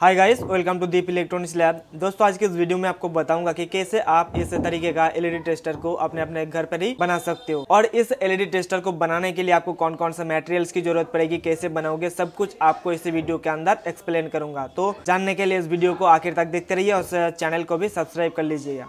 hi guys welcome to Deep Electronics Lab दोस्तों आज के इस वीडियो में आपको बताऊंगा कि कैसे आप इस तरीके का एलईडी टेस्टर e को अपने अपने घर पर ही बना सकते हो और इस एलईडी टेस्टर e को बनाने के लिए आपको कौन कौन सा मटेरियल्स की जरूरत पड़ेगी कैसे बनाओगे सब कुछ आपको इस वीडियो के अंदर एक्सप्लेन करूंगा तो जानने के लिए इस वीडियो को आखिर तक देखते रहिए और चैनल को भी सब्सक्राइब कर लीजिएगा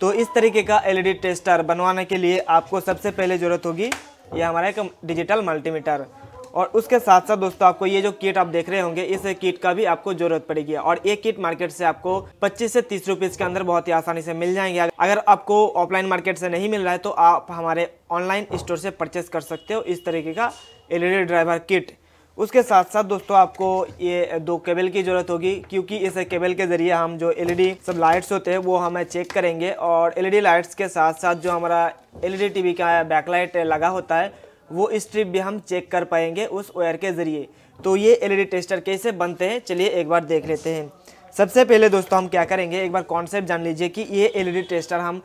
तो इस तरीके का एलईडी टेस्टर e बनवाने के लिए आपको सबसे पहले जरूरत होगी यह हमारा एक डिजिटल मल्टीमीटर और उसके साथ साथ दोस्तों आपको ये जो किट आप देख रहे होंगे इस किट का भी आपको जरूरत पड़ेगी और ये किट मार्केट से आपको 25 से तीस रुपीज़ के अंदर बहुत ही आसानी से मिल जाएंगे अगर आपको ऑफलाइन मार्केट से नहीं मिल रहा है तो आप हमारे ऑनलाइन स्टोर से परचेस कर सकते हो इस तरीके का एल ड्राइवर किट उसके साथ साथ दोस्तों आपको ये दो केबल की ज़रूरत होगी क्योंकि इस केबल के ज़रिए हम जो एलईडी सब लाइट्स होते हैं वो हमें चेक करेंगे और एलईडी लाइट्स के साथ साथ जो हमारा एलईडी टीवी का बैकलाइट लगा होता है वो स्ट्रिप भी हम चेक कर पाएंगे उस वायर के ज़रिए तो ये एलईडी e टेस्टर कैसे बनते हैं चलिए एक बार देख लेते हैं सबसे पहले दोस्तों हम क्या करेंगे एक बार कॉन्सेप्ट जान लीजिए कि ये एलईडी e टेस्टर हम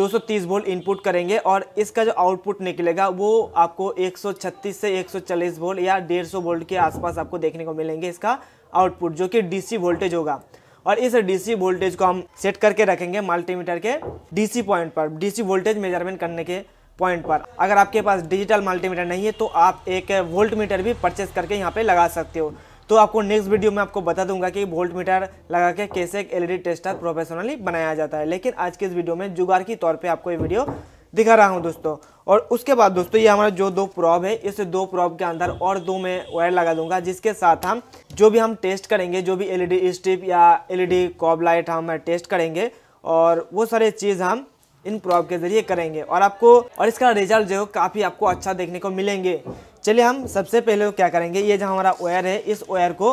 230 वोल्ट इनपुट करेंगे और इसका जो आउटपुट निकलेगा वो आपको 136 से 140 वोल्ट या 150 वोल्ट के आसपास आपको देखने को मिलेंगे इसका आउटपुट जो कि डीसी वोल्टेज होगा और इस डीसी वोल्टेज को हम सेट करके रखेंगे मल्टीमीटर के डीसी पॉइंट पर डीसी वोल्टेज मेजरमेंट करने के पॉइंट पर अगर आपके पास डिजिटल मल्टीमीटर नहीं है तो आप एक वोल्ट मीटर भी परचेस करके यहाँ पे लगा सकते हो तो आपको नेक्स्ट वीडियो में आपको बता दूंगा कि वोल्ट मीटर लगा के कैसे एक एलईडी टेस्टर प्रोफेशनली बनाया जाता है लेकिन आज के इस वीडियो में जुगाड़ की तौर पे आपको ये वीडियो दिखा रहा हूँ दोस्तों और उसके बाद दोस्तों ये हमारा जो दो प्रॉब है इस दो प्रॉब के अंदर और दो मैं वायर लगा दूंगा जिसके साथ हम जो भी हम टेस्ट करेंगे जो भी एल स्ट्रिप या ई डी लाइट हम टेस्ट करेंगे और वो सारे चीज़ हम इन प्रॉब के ज़रिए करेंगे और आपको और इसका रिजल्ट जो है काफ़ी आपको अच्छा देखने को मिलेंगे चलिए हम सबसे पहले क्या करेंगे ये जो हमारा ओयर है इस ओयर को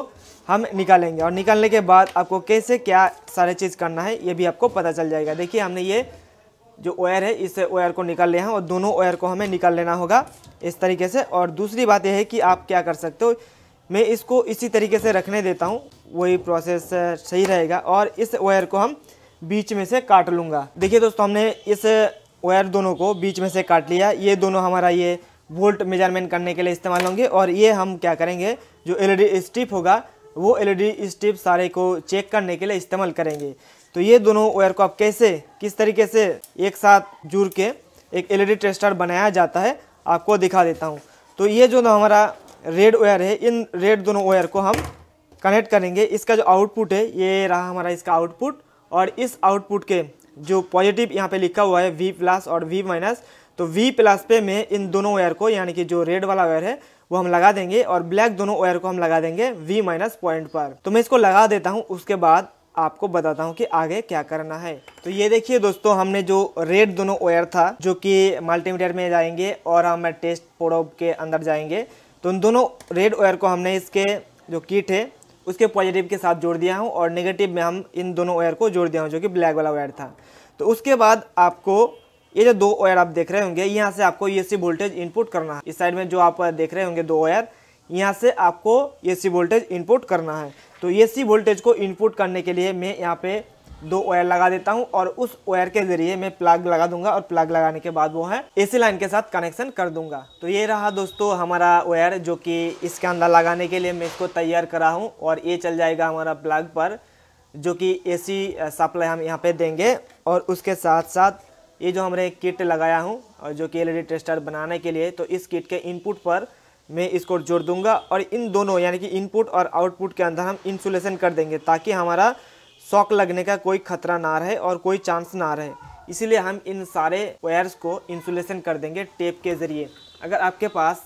हम निकालेंगे और निकालने के बाद आपको कैसे क्या सारे चीज़ करना है ये भी आपको पता चल जाएगा देखिए हमने ये जो ओयर है इस ओयर को निकाल लिया है और दोनों ओयर को हमें निकाल लेना होगा इस तरीके से और दूसरी बात यह है कि आप क्या कर सकते हो मैं इसको इसी तरीके से रखने देता हूँ वही प्रोसेस सही रहेगा और इस ओयर को हम बीच में से काट लूँगा देखिए दोस्तों हमने इस वायर दोनों को बीच में से काट लिया ये दोनों हमारा ये वोल्ट मेजरमेंट करने के लिए इस्तेमाल होंगे और ये हम क्या करेंगे जो एल स्ट्रिप e होगा वो एल स्ट्रिप e सारे को चेक करने के लिए इस्तेमाल करेंगे तो ये दोनों वायर को आप कैसे किस तरीके से एक साथ जुड़ के एक एलईडी टेस्टर e बनाया जाता है आपको दिखा देता हूँ तो ये जो हमारा रेड वायर है इन रेड दोनों वायर को हम कनेक्ट करेंगे इसका जो आउटपुट है ये रहा हमारा इसका आउटपुट और इस आउटपुट के जो पॉजिटिव यहाँ पे लिखा हुआ है वी प्लस और वी माइनस तो वी प्लस पे मैं इन दोनों वायर को यानी कि जो रेड वाला वायर है वो हम लगा देंगे और ब्लैक दोनों वायर को हम लगा देंगे वी माइनस पॉइंट पर तो मैं इसको लगा देता हूँ उसके बाद आपको बताता हूँ कि आगे क्या करना है तो ये देखिए दोस्तों हमने जो रेड दोनों वायर था जो कि मल्टीमीटर में जाएंगे और हम टेस्ट प्रोब के अंदर जाएंगे तो उन दोनों रेड वायर को हमने इसके जो किट है उसके पॉजिटिव के साथ जोड़ दिया हूँ और नेगेटिव में हम इन दोनों वायर को जोड़ दिया हूँ जो कि ब्लैक वाला वायर था तो उसके बाद आपको ये जो दो वायर आप देख रहे होंगे यहाँ से आपको ये वोल्टेज इनपुट करना है इस साइड में जो आप देख रहे होंगे दो वायर यहाँ से आपको ए वोल्टेज इनपुट करना है तो ए वोल्टेज को इनपुट करने के लिए मैं यहाँ पे दो वायर लगा देता हूँ और उस वायर के जरिए मैं प्लग लगा दूंगा और प्लग लगाने के बाद वो है एसी लाइन के साथ कनेक्शन कर दूंगा तो ये रहा दोस्तों हमारा वायर जो कि इसके अंदर लगाने के लिए मैं इसको तैयार करा हूँ और ये चल जाएगा हमारा प्लग पर जो कि एसी सप्लाई हम यहाँ पे देंगे और उसके साथ साथ ये जो हमने किट लगाया हूँ और जो कि एल टेस्टर e बनाने के लिए तो इस किट के इनपुट पर मैं इसको जोड़ दूंगा और इन दोनों यानी कि इनपुट और आउटपुट के अंदर हम इंसुलेशन कर देंगे ताकि हमारा शॉक लगने का कोई खतरा ना रहे और कोई चांस ना रहे इसीलिए हम इन सारे वायर्स को इंसुलेशन कर देंगे टेप के ज़रिए अगर आपके पास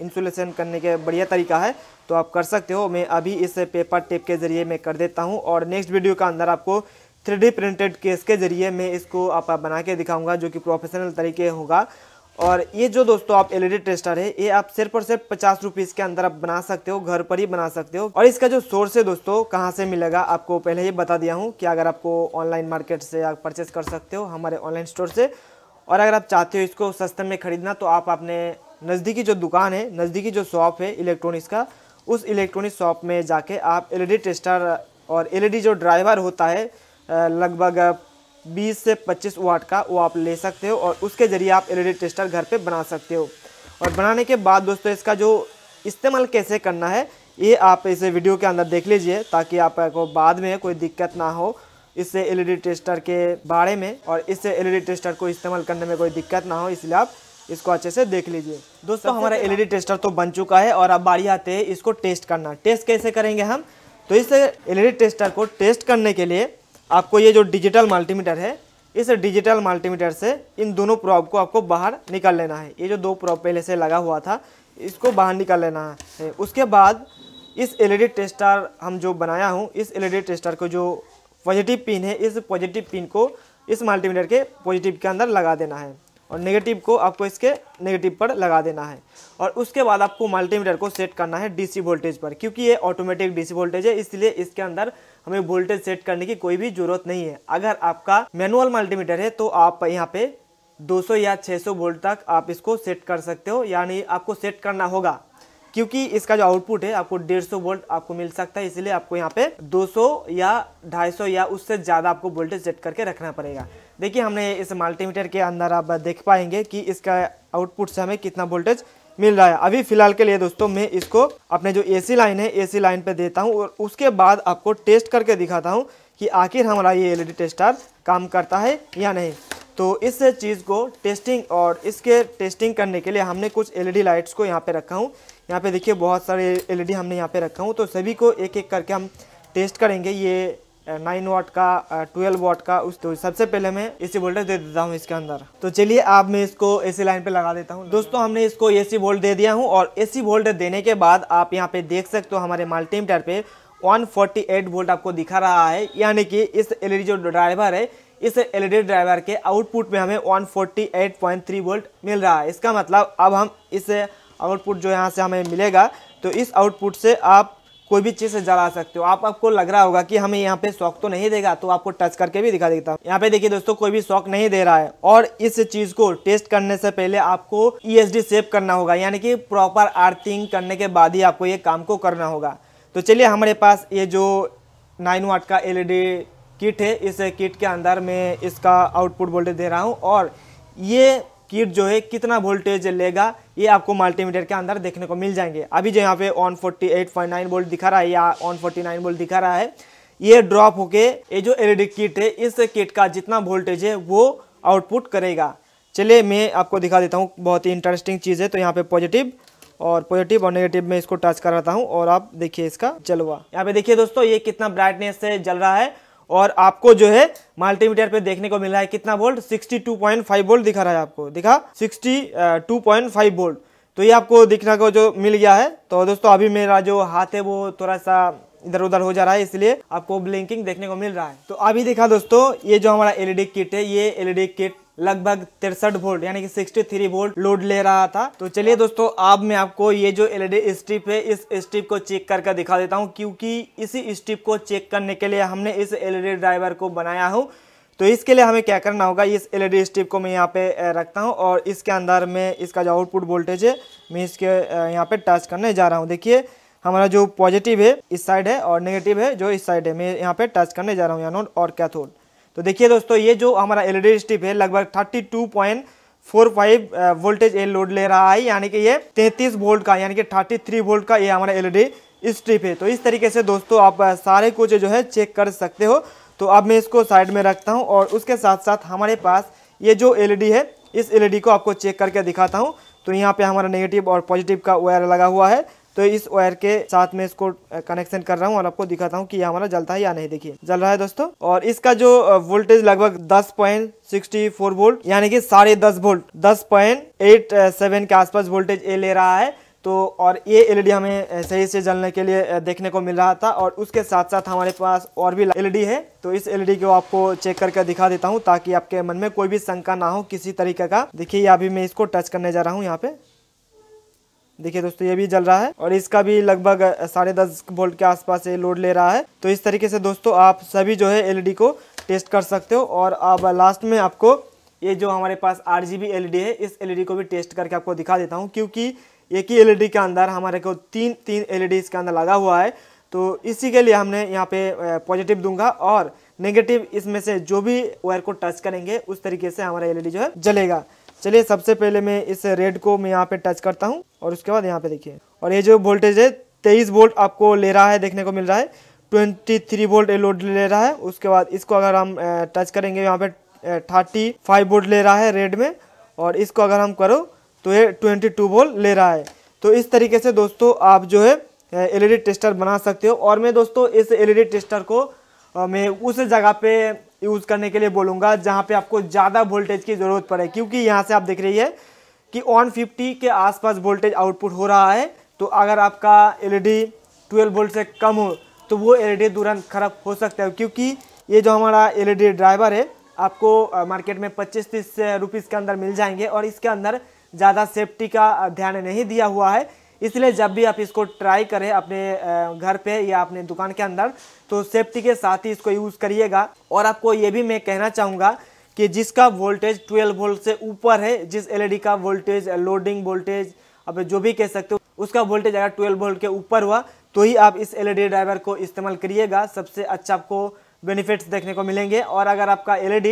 इंसुलेशन करने के बढ़िया तरीका है तो आप कर सकते हो मैं अभी इस पेपर टेप के ज़रिए मैं कर देता हूँ और नेक्स्ट वीडियो का अंदर आपको थ्री प्रिंटेड केस के ज़रिए मैं इसको आप बना के दिखाऊँगा जो कि प्रोफेशनल तरीके होगा और ये जो दोस्तों आप एलईडी टेस्टर है ये आप सिर्फ और सिर्फ पचास रुपीज के अंदर आप बना सकते हो घर पर ही बना सकते हो और इसका जो सोर्स है दोस्तों कहाँ से मिलेगा आपको पहले ही बता दिया हूँ कि अगर आपको ऑनलाइन मार्केट से आप परचेस कर सकते हो हमारे ऑनलाइन स्टोर से और अगर आप चाहते हो इसको सस्ते में खरीदना तो आप अपने नज़दीकी जो दुकान है नज़दीकी जो शॉप है इलेक्ट्रॉनिक्स का उस इलेक्ट्रॉनिक शॉप में जाके आप एलईडी टेस्टर e और एलईडी e जो ड्राइवर होता है लगभग 20 से 25 वाट का वो आप ले सकते हो और उसके ज़रिए आप एलईडी टेस्टर घर पे बना सकते हो और बनाने के बाद दोस्तों इसका जो इस्तेमाल कैसे करना है ये आप इसे वीडियो के अंदर देख लीजिए ताकि आपको बाद में कोई दिक्कत ना हो इससे एलईडी टेस्टर के बारे में और इससे एलईडी टेस्टर को इस्तेमाल करने में कोई दिक्कत ना हो इसलिए आप इसको अच्छे से देख लीजिए दोस्तों हमारा एलईडी टेस्टर तो बन चुका है और अब बारी आते हैं इसको टेस्ट करना टेस्ट कैसे करेंगे हम तो इस एलईडी टेस्टर को टेस्ट करने के लिए आपको ये जो डिजिटल मल्टीमीटर है इस डिजिटल मल्टीमीटर से इन दोनों प्रॉब को आपको बाहर निकाल लेना है ये जो दो प्रॉब पहले से लगा हुआ था इसको बाहर निकाल लेना है उसके बाद इस एलईडी टेस्टर हम जो बनाया हूँ इस एलईडी टेस्टर को जो पॉजिटिव पिन है इस पॉजिटिव पिन को इस मल्टीमीटर के पॉजिटिव के अंदर लगा देना है और नेगेटिव को आपको इसके नेगेटिव पर लगा देना है और उसके बाद आपको मल्टीमीटर को सेट करना है डीसी वोल्टेज पर क्योंकि ये ऑटोमेटिक डीसी वोल्टेज है इसलिए इसके अंदर हमें वोल्टेज सेट करने की कोई भी ज़रूरत नहीं है अगर आपका मैनुअल मल्टीमीटर है तो आप यहाँ पे 200 या 600 वोल्ट तक आप इसको सेट कर सकते हो यानी आपको सेट करना होगा क्योंकि इसका जो आउटपुट है आपको 150 वोल्ट आपको मिल सकता है इसलिए आपको यहाँ पे 200 या 250 या उससे ज़्यादा आपको वोल्टेज सेट करके रखना पड़ेगा देखिए हमने इस मल्टीमीटर के अंदर आप देख पाएंगे कि इसका आउटपुट से हमें कितना वोल्टेज मिल रहा है अभी फिलहाल के लिए दोस्तों मैं इसको अपने जो एसी लाइन है एसी लाइन पे देता हूँ और उसके बाद आपको टेस्ट करके दिखाता हूँ कि आखिर हमारा ये एलईडी टेस्टर काम करता है या नहीं तो इस चीज़ को टेस्टिंग और इसके टेस्टिंग करने के लिए हमने कुछ एलईडी लाइट्स को यहाँ पे रखा हूँ यहाँ पे देखिए बहुत सारे एलईडी हमने यहाँ पे रखा हूँ तो सभी को एक एक करके हम टेस्ट करेंगे ये नाइन वाट का ट्वेल्व वाट का उस तो सबसे पहले मैं एसी वोल्टेज दे देता हूँ इसके अंदर तो चलिए आप मैं इसको एसी लाइन पे लगा देता हूँ दोस्तों हमने इसको एसी वोल्ट दे दिया हूँ और एसी वोल्ट देने के बाद आप यहाँ पे देख सकते हो हमारे मल्टीमीटर पे 148 वोल्ट आपको दिखा रहा है यानी कि इस एल e जो ड्राइवर है इस डी ड्राइवर e के आउटपुट में हमें थ्री वोल्ट मिल रहा है इसका मतलब अब हम इस आउटपुट जो यहाँ से हमें मिलेगा तो इस आउटपुट से आप कोई भी चीज़ से जला सकते हो आप आपको लग रहा होगा कि हमें यहाँ पे शौक तो नहीं देगा तो आपको टच करके भी दिखा देता हूँ यहाँ पे देखिए दोस्तों कोई भी शौक नहीं दे रहा है और इस चीज़ को टेस्ट करने से पहले आपको ई e सेव करना होगा यानी कि प्रॉपर आर्थिंग करने के बाद ही आपको ये काम को करना होगा तो चलिए हमारे पास ये जो नाइन वाट का एल किट e है इस किट के अंदर मैं इसका आउटपुट वोल्टेज दे रहा हूँ और ये किट जो है कितना वोल्टेज लेगा ये आपको मल्टीमीटर के अंदर देखने को मिल जाएंगे अभी जो यहाँ पे on forty eight point nine volt दिखा रहा है या ऑन फोर्टी नाइन वोल्ट दिखा रहा है ये ड्रॉप होके ये जो एलईडी किट है इस किट का जितना वोल्टेज है वो आउटपुट करेगा चलिए मैं आपको दिखा देता हूँ बहुत ही इंटरेस्टिंग चीज़ है तो यहाँ पे पॉजिटिव और पॉजिटिव और नेगेटिव में इसको टच कराता हूँ और आप देखिए इसका जलवा यहाँ पे देखिए दोस्तों ये कितना ब्राइटनेस से जल रहा है और आपको जो है मल्टीमीटर पे देखने को मिल रहा है कितना वोल्ट 62.5 वोल्ट दिखा रहा है आपको दिखा 62.5 वोल्ट uh, तो ये आपको दिखना को जो मिल गया है तो दोस्तों अभी मेरा जो हाथ है वो थोड़ा सा इधर उधर हो जा रहा है इसलिए आपको ब्लिंकिंग देखने को मिल रहा है तो अभी देखा दोस्तों ये जो हमारा एलईडी किट e है ये एलईडी किट e लगभग तिरसठ वोल्ट यानी कि 63 वोल्ट लोड ले रहा था तो चलिए दोस्तों अब मैं आपको ये जो एलईडी स्ट्रिप e है इस स्ट्रिप को चेक करके दिखा देता हूँ क्योंकि इसी स्ट्रिप को चेक करने के लिए हमने इस एलईडी ड्राइवर e को बनाया हूँ तो इसके लिए हमें क्या करना होगा इस एलईडी स्ट्रिप e को मैं यहाँ पे रखता हूँ और इसके अंदर में इसका जो आउटपुट वोल्टेज है मैं इसके यहाँ पे टच करने जा रहा हूँ देखिए हमारा जो पॉजिटिव है इस साइड है और नेगेटिव है जो इस साइड है मैं यहाँ पे टच करने जा रहा हूँ या नोट और कैथोड तो देखिए दोस्तों ये जो हमारा एलईडी स्ट्रिप e है लगभग 32.45 वोल्टेज ये लोड ले रहा है यानी कि ये 33 वोल्ट का यानी कि 33 वोल्ट का ये हमारा एलईडी स्ट्रिप e है तो इस तरीके से दोस्तों आप सारे कुछ जो है चेक कर सकते हो तो अब मैं इसको साइड में रखता हूँ और उसके साथ साथ हमारे पास ये जो एल e है इस एल को आपको चेक करके दिखाता हूँ तो यहाँ पर हमारा नेगेटिव और पॉजिटिव का वायर लगा हुआ है तो इस वायर के साथ में इसको कनेक्शन कर रहा हूँ और आपको दिखाता हूँ कि ये हमारा जलता है या नहीं देखिए जल रहा है दोस्तों और इसका जो वोल्टेज लगभग दस पॉइंट सिक्सटी फोर वोल्ट यानी कि साढ़े दस वोल्ट दस पॉइंट एट सेवन के आसपास वोल्टेज ए ले रहा है तो और ये एलईडी e हमें सही से जलने के लिए देखने को मिल रहा था और उसके साथ साथ हमारे पास और भी एलईडी e है तो इस एलईडी e को आपको चेक करके दिखा देता हूँ ताकि आपके मन में कोई भी शंका ना हो किसी तरीके का देखिए अभी मैं इसको टच करने जा रहा हूँ यहाँ पे देखिए दोस्तों ये भी जल रहा है और इसका भी लगभग साढ़े दस वोल्ट के आसपास ये लोड ले रहा है तो इस तरीके से दोस्तों आप सभी जो है एलईडी को टेस्ट कर सकते हो और अब लास्ट में आपको ये जो हमारे पास आर जी है इस एलईडी को भी टेस्ट करके आपको दिखा देता हूँ क्योंकि एक ही एल के अंदर हमारे को तीन तीन एल इसके अंदर लगा हुआ है तो इसी के लिए हमने यहाँ पे पॉजिटिव दूंगा और नेगेटिव इसमें से जो भी वायर को टच करेंगे उस तरीके से हमारा एलईडी जो है जलेगा चलिए सबसे पहले मैं इस रेड को मैं यहाँ पे टच करता हूँ और उसके बाद यहाँ पे देखिए और ये जो वोल्टेज है तेईस वोल्ट आपको ले रहा है देखने को मिल रहा है ट्वेंटी थ्री वोल्ट ये लोड ले रहा है उसके बाद इसको अगर हम टच करेंगे यहाँ पे थर्टी फाइव वोल्ट ले रहा है रेड में और इसको अगर हम करो तो ये ट्वेंटी टू वोल्ट ले रहा है तो इस तरीके से दोस्तों आप जो है एलईडी टेस्टर e बना सकते हो और मैं दोस्तों इस एलईडी टेस्टर e को मैं उस जगह पे यूज़ करने के लिए बोलूँगा जहाँ पे आपको ज़्यादा वोल्टेज की ज़रूरत पड़े क्योंकि यहाँ से आप देख रही है कि 150 के आसपास वोल्टेज आउटपुट हो रहा है तो अगर आपका एलईडी 12 वोल्ट से कम हो तो वो एलईडी तुरंत e खराब हो सकता है क्योंकि ये जो हमारा एल ड्राइवर e है आपको मार्केट में पच्चीस तीस रुपीज़ के अंदर मिल जाएंगे और इसके अंदर ज़्यादा सेफ्टी का ध्यान नहीं दिया हुआ है इसलिए जब भी आप इसको ट्राई करें अपने घर पे या अपने दुकान के अंदर तो सेफ्टी के साथ ही इसको यूज़ करिएगा और आपको ये भी मैं कहना चाहूँगा कि जिसका वोल्टेज 12 वोल्ट से ऊपर है जिस एलईडी e का वोल्टेज लोडिंग वोल्टेज आप जो भी कह सकते हो उसका वोल्टेज अगर 12 वोल्ट के ऊपर हुआ तो ही आप इस एल ड्राइवर e को इस्तेमाल करिएगा सबसे अच्छा आपको बेनिफिट्स देखने को मिलेंगे और अगर आपका एल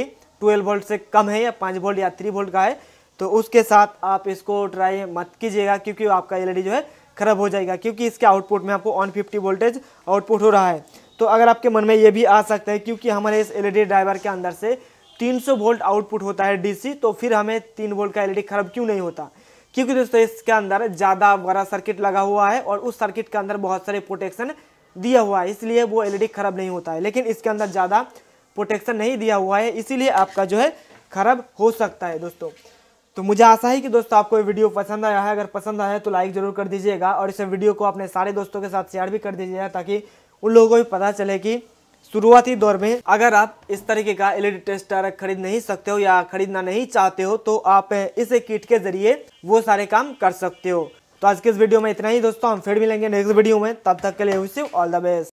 12 वोल्ट से कम है या 5 वोल्ट या 3 वोल्ट का है तो उसके साथ आप इसको ट्राई मत कीजिएगा क्योंकि आपका एल e जो है खराब हो जाएगा क्योंकि इसके आउटपुट में आपको वन फिफ्टी वोल्टेज आउटपुट हो रहा है तो अगर आपके मन में ये भी आ सकता है क्योंकि हमारे इस एल ड्राइवर e के अंदर से 300 वोल्ट आउटपुट होता है डीसी तो फिर हमें तीन वोल्ट का एल e खराब क्यों नहीं होता क्योंकि दोस्तों इसके अंदर ज़्यादा बड़ा सर्किट लगा हुआ है और उस सर्किट के अंदर बहुत सारे प्रोटेक्शन दिया हुआ है इसलिए वो एल खराब नहीं होता है लेकिन इसके अंदर ज़्यादा प्रोटेक्शन नहीं दिया हुआ है इसीलिए आपका जो है खराब हो सकता है दोस्तों तो मुझे आशा है कि दोस्तों आपको ये वीडियो पसंद आया है अगर पसंद आया है तो लाइक जरूर कर दीजिएगा और इस वीडियो को अपने सारे दोस्तों के साथ शेयर भी कर दीजिएगा ताकि उन लोगों को भी पता चले कि शुरुआती दौर में अगर आप इस तरीके का एलईडी टेस्टर e खरीद नहीं सकते हो या खरीदना नहीं चाहते हो तो आप इस किट के जरिए वो सारे काम कर सकते हो तो आज के इस वीडियो में इतना ही दोस्तों हम फिर मिलेंगे नेक्स्ट वीडियो में तब तक के लिए ऑल द बेस्ट